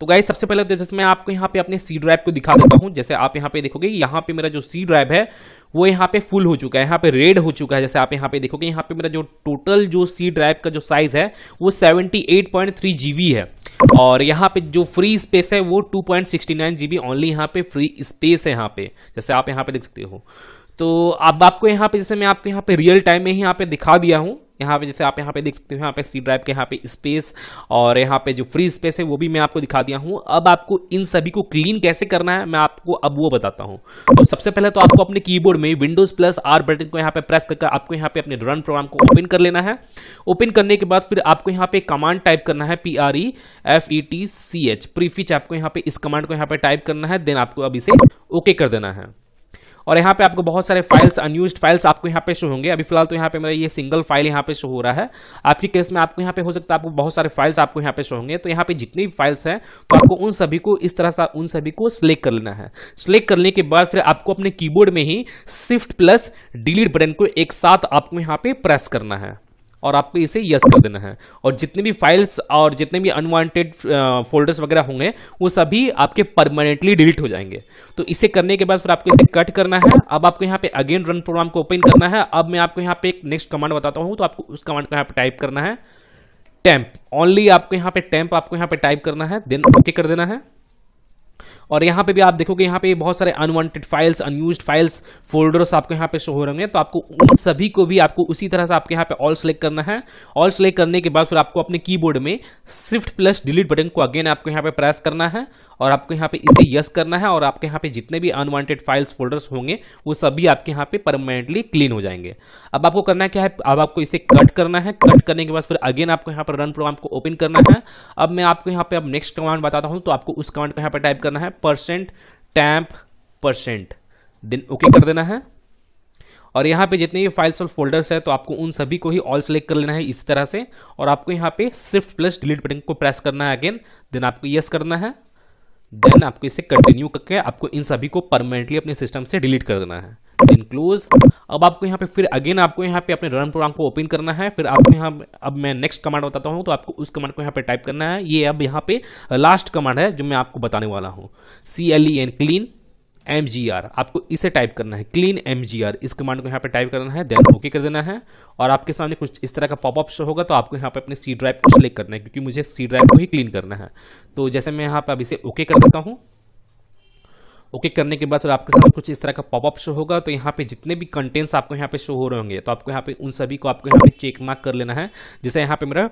तो गाइस सबसे पहले जैसे मैं आपको यहाँ पे अपने सी ड्राइव को दिखा देता हूँ जैसे आप यहाँ पे देखोगे यहाँ पे मेरा जो सी ड्राइव है वो यहाँ पे फुल हो चुका है यहाँ पे रेड हो चुका है जैसे आप यहाँ पे देखोगे यहाँ पे मेरा जो टोटल जो सी ड्राइव का जो साइज है वो 78.3 जीबी है और यहाँ पे जो फ्री स्पेस है वो 2.69 जीबी ओनली यहाँ पे फ्री स्पेस है यहाँ पे जैसे आप यहाँ पे देख सकते हो तो अब आपको यहाँ पे जैसे मैं आपको यहाँ पे रियल टाइम में ही यहाँ पे दिखा दिया हूँ यहाँ पे जैसे आप यहाँ पे देख सकते हो यहाँ पे सी ड्राइव के यहाँ पे स्पेस और यहाँ पे जो फ्री स्पेस है वो भी मैं आपको दिखा दिया हूँ अब आपको इन सभी को क्लीन कैसे करना है मैं आपको अब वो बताता हूँ तो सबसे पहले तो आपको अपने कीबोर्ड में विंडोज प्लस आर बटन को यहाँ पे प्रेस करके आपको यहाँ पे अपने रन प्रोग्राम को ओपन कर लेना है ओपन करने के बाद फिर आपको यहाँ पे कमांड टाइप करना है P R E F E T C H prefetch आपको यहाँ पे इस कमांड को यहाँ पे टाइप करना है देन आपको अब इसे ओके कर देना है और यहाँ पे आपको बहुत सारे फाइल्स अनयूज फाइल्स आपको यहाँ पे शो होंगे अभी फिलहाल तो यहाँ पे मेरा ये सिंगल फाइल यहाँ पे शो हो रहा है आपके केस में आपको यहाँ पे हो सकता है आपको बहुत सारे फाइल्स आपको यहाँ पे शो होंगे तो यहाँ पे जितनी भी फाइल्स हैं तो आपको उन सभी को इस तरह से उन सभी को सिलेक्ट कर लेना है सिलेक्ट करने के बाद फिर आपको अपने कीबोर्ड में ही शिफ्ट प्लस डिलीट बटन को एक साथ आपको यहाँ पे प्रेस करना है और आपको इसे यस कर देना है और जितने भी फाइल्स और जितने भी अनवांटेड फोल्डर्स वगैरह होंगे वो सभी आपके परमानेंटली डिलीट हो जाएंगे तो इसे करने के बाद फिर आपको इसे कट करना है अब आपको यहाँ पे अगेन रन प्रोग्राम को ओपन करना है अब मैं आपको यहाँ पे एक नेक्स्ट कमांड बताता हूँ तो आपको उस कमांड को यहाँ पे टाइप करना है टैंप ओनली आपको यहाँ पे टैंप आपको यहाँ पे टाइप करना है देन ओके कर देना है और यहाँ पे भी आप देखोगे यहाँ पे बहुत सारे unwanted files unused files folders आपको यहाँ पे शो हो रहे हैं तो आपको उन सभी को भी आपको उसी तरह से आपके यहाँ पे ऑल सेलेक्ट करना है ऑल सेलेक्ट करने के बाद फिर आपको अपने कीबोर्ड में स्विफ्ट प्लस डिलीट बटन को अगेन आपको यहाँ पे प्रेस करना है और आपको यहाँ पे इसे यस करना है और आपके यहाँ पे जितने भी अनवांटेड फाइल्स फोल्डर्स होंगे वो सभी आपके यहाँ पे परमानेंटली क्लीन हो जाएंगे अब आपको करना क्या है अब आपको इसे कट करना है कट करने के बाद फिर अगेन आपको यहाँ पर रन प्रोग्राम को ओपन करना है अब मैं आपको यहाँ पे अब नेक्स्ट कमांड बताता हूँ तो आपको उस कमांड को यहाँ पर टाइप करना है percent temp percent then okay कर देना है और यहाँ पे जितने भी फाइल्स और फोल्डर्स है तो आपको उन सभी को ही ऑल सेलेक्ट कर लेना है इस तरह से और आपको यहाँ पे शिफ्ट प्लस डिलीट बटन को प्रेस करना है अगेन देन आपको यस करना है देन आपको इसे कंटिन्यू करके आपको इन सभी को परमानेंटली अपने सिस्टम से डिलीट कर देना है देन क्लोज अब आपको यहाँ पे फिर अगेन आपको यहाँ पे अपने रन प्रोग्राम को ओपन करना है फिर आपको यहाँ अब मैं नेक्स्ट कमांड बताता हूँ तो आपको उस कमांड को यहाँ पे टाइप करना है ये अब यहाँ पे लास्ट uh, कमांड है जो मैं आपको बताने वाला हूँ C L E N clean M G R आपको इसे टाइप करना है क्लीन एम जी आर इस कमांड को यहाँ पे टाइप करना है देन ओके कर देना है और आपके सामने कुछ इस तरह का पॉपअप शो होगा तो आपको यहाँ पे अपने सी ड्राइव को सिलेक्ट करना है क्योंकि मुझे सी ड्राइव को ही क्लीन करना है तो जैसे मैं यहाँ पे अब इसे ओके कर देता हूँ ओके करने के बाद फिर आपके सामने कुछ इस तरह का पॉपअप शो होगा तो यहाँ पे जितने भी कंटेंट्स आपको यहाँ पे शो हो रहे होंगे तो आपको यहाँ पे उन सभी को आपको यहाँ पे चेक मार्क कर लेना है जैसे यहाँ पे मेरा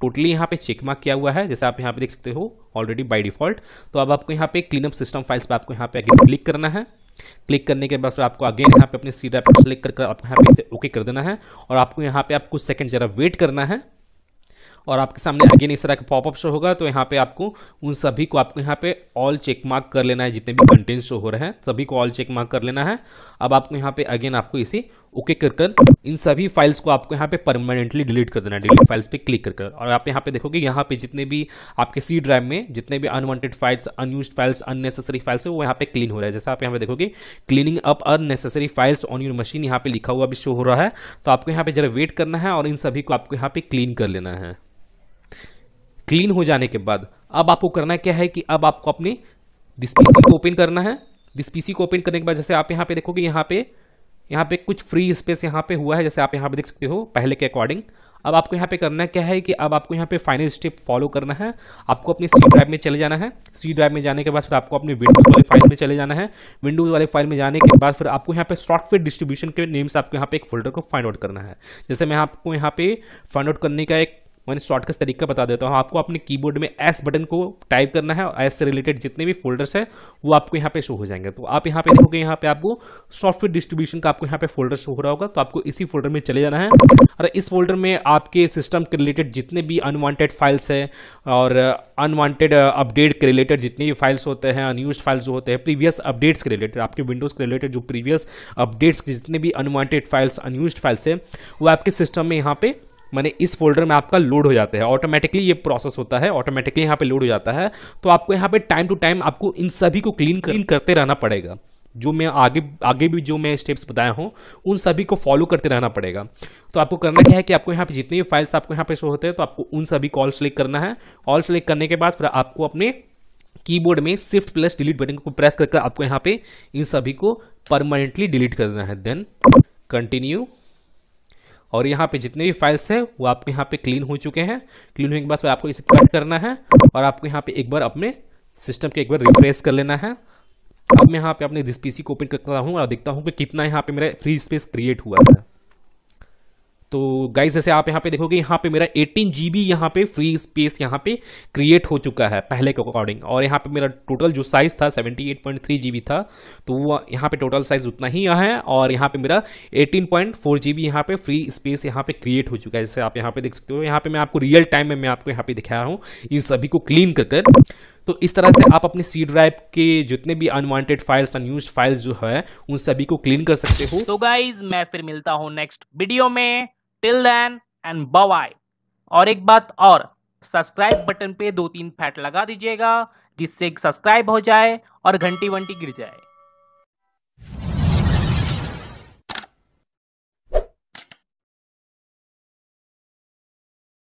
टोटली यहाँ पे चेक मार्क किया हुआ है जैसे आप यहाँ पे देख सकते हो ऑलरेडी बाई डिफॉल्ट तो अब आपको यहाँ पे क्लीनअप सिस्टम फाइल्स पर आपको यहाँ पे अगेन क्लिक करना है क्लिक करने के बाद फिर आपको अगेन यहाँ पे अपने सी ड्राइव को सिलेक्ट कर आपको यहाँ पे इसे ओके कर देना है और आपको यहाँ पे आप कुछ सेकंड जरा वेट करना है और आपके सामने अगेन इस तरह का पॉपअप शो होगा तो यहाँ पे आपको उन सभी को आपको यहाँ पे ऑल चेक मार्क कर लेना है जितने भी कंटेंट शो हो रहे हैं सभी को ऑल चेक मार्क कर लेना है अब आपको यहाँ पे अगेन आपको इसे ओके कर कर इन सभी फाइल्स को आपको यहाँ पे परमानेंटली डिलीट कर देना है डिलीट फाइल्स पे क्लिक कर कर और आप यहाँ पे देखोगे यहाँ पे जितने भी आपके सी ड्राइव में जितने भी unwanted files unused files unnecessary files है वो यहाँ पे क्लीन हो रहा है जैसे आप यहाँ पे देखोगे cleaning up unnecessary files on your machine यहाँ पे लिखा हुआ भी शो हो रहा है तो आपको यहाँ पे जरा वेट करना है और इन सभी को आपको यहाँ पे क्लीन कर लेना है क्लीन हो जाने के बाद अब आपको करना क्या है कि अब आपको अपनी दिस पीसी को ओपन करना है दिस पीसी को ओपन करने के बाद जैसे आप यहाँ पे देखोगे यहाँ पे यहाँ पे कुछ फ्री स्पेस यहाँ पे हुआ है जैसे आप यहाँ पे देख सकते हो पहले के अकॉर्डिंग अब आपको यहाँ पे करना क्या है कि अब आपको यहाँ पे फाइनल स्टेप फॉलो करना है आपको अपने सी ड्राइव में चले जाना है सी ड्राइव में जाने के बाद फिर आपको अपने विंडोज वाले फाइल में चले जाना है विंडोज वाले फाइल में जाने के बाद फिर आपको यहाँ पे सॉफ्टवेयर डिस्ट्रीब्यूशन के नेम से आपको यहाँ पे एक फोल्डर को फाइंड आउट करना है जैसे मैं आपको यहाँ पे फाइंड आउट करने का एक मैंने शॉर्टकट तरीका बता देता हूँ आपको अपने कीबोर्ड में एस बटन को टाइप करना है और एस से रिलेटेड जितने भी फोल्डर्स है वो आपको यहाँ पे शो हो जाएंगे तो आप यहाँ पे देखोगे यहाँ पे आपको सॉफ्टवेयर डिस्ट्रीब्यूशन का आपको यहाँ पे फोल्डर शो हो रहा होगा तो आपको इसी फोल्डर में चले जाना है और इस फोल्डर में आपके सिस्टम के रिलेटेड जितने भी अनवांटेड फाइल्स है और अनवांटेड अपडेट uh, के रिलेटेड जितने भी फाइल्स होते हैं अनयूज फाइल्स होते हैं प्रीवियस अपडेट्स के रिलेटेड आपके विंडोज के रिलेटेड जो प्रीवियस अपडेट्स के जितने भी अनवांटेड फाइल्स अनयूज फाइल्स है वो आपके सिस्टम में यहाँ पे मैंने इस फोल्डर में आपका लोड हो जाता है ऑटोमेटिकली ये प्रोसेस होता है ऑटोमेटिकली यहाँ पे लोड हो जाता है तो आपको यहाँ पे टाइम टू टाइम आपको इन सभी को क्लीन क्लीन करते रहना पड़ेगा जो मैं आगे आगे भी जो मैं स्टेप्स बताया हूँ उन सभी को फॉलो करते रहना पड़ेगा तो आपको करना क्या है कि आपको यहाँ पे जितने भी फाइल्स आपको यहाँ पे शो होते हैं तो आपको उन सभी को ऑल सेलेक्ट करना है ऑल सेलेक्ट करने के बाद फिर आपको अपने कीबोर्ड में शिफ्ट प्लस डिलीट बटन को प्रेस करके आपको यहाँ पे इन सभी को परमानेंटली डिलीट करना है देन कंटिन्यू और यहाँ पे जितने भी फाइल्स हैं वो आपके यहाँ पे क्लीन हो चुके हैं क्लीन होने के बाद फिर आपको इसे कट करना है और आपको यहाँ पे एक बार अपने सिस्टम के एक बार रिप्लेस कर लेना है अब मैं यहाँ पे अपने दिस पीसी को ओपन करता हूँ और देखता हूँ कि कितना यहाँ पे मेरा फ्री स्पेस क्रिएट हुआ है तो गाइज जैसे आप यहाँ पे देखोगे यहाँ पे मेरा 18 जी बी यहाँ पे फ्री स्पेस यहाँ पे क्रिएट हो चुका है पहले के अकॉर्डिंग और यहाँ पे मेरा टोटल जो साइज़ था 78.3 जीबी था तो वो यहाँ पे टोटल साइज़ उतना ही है और यहाँ पे मेरा 18.4 जीबी यहाँ पे फ्री स्पेस यहाँ पे क्रिएट हो चुका है जैसे आप यहाँ पे देख सकते हो यहाँ पे मैं आपको रियल टाइम में मैं आपको यहाँ पे दिखाया हूँ इन सभी को क्लीन कर कर तो इस तरह से आप अपने सी ड्राइव के जितने भी अनवांटेड फाइल्स अनयूज फाइल्स जो है उन सभी को क्लीन कर सकते हो तो गाइज मैं फिर मिलता हूँ नेक्स्ट वीडियो में टिल देन एंड बाय और एक बात और सब्सक्राइब बटन पे दो तीन फैट लगा दीजिएगा जिससे सब्सक्राइब हो जाए और घंटी वंटी गिर जाए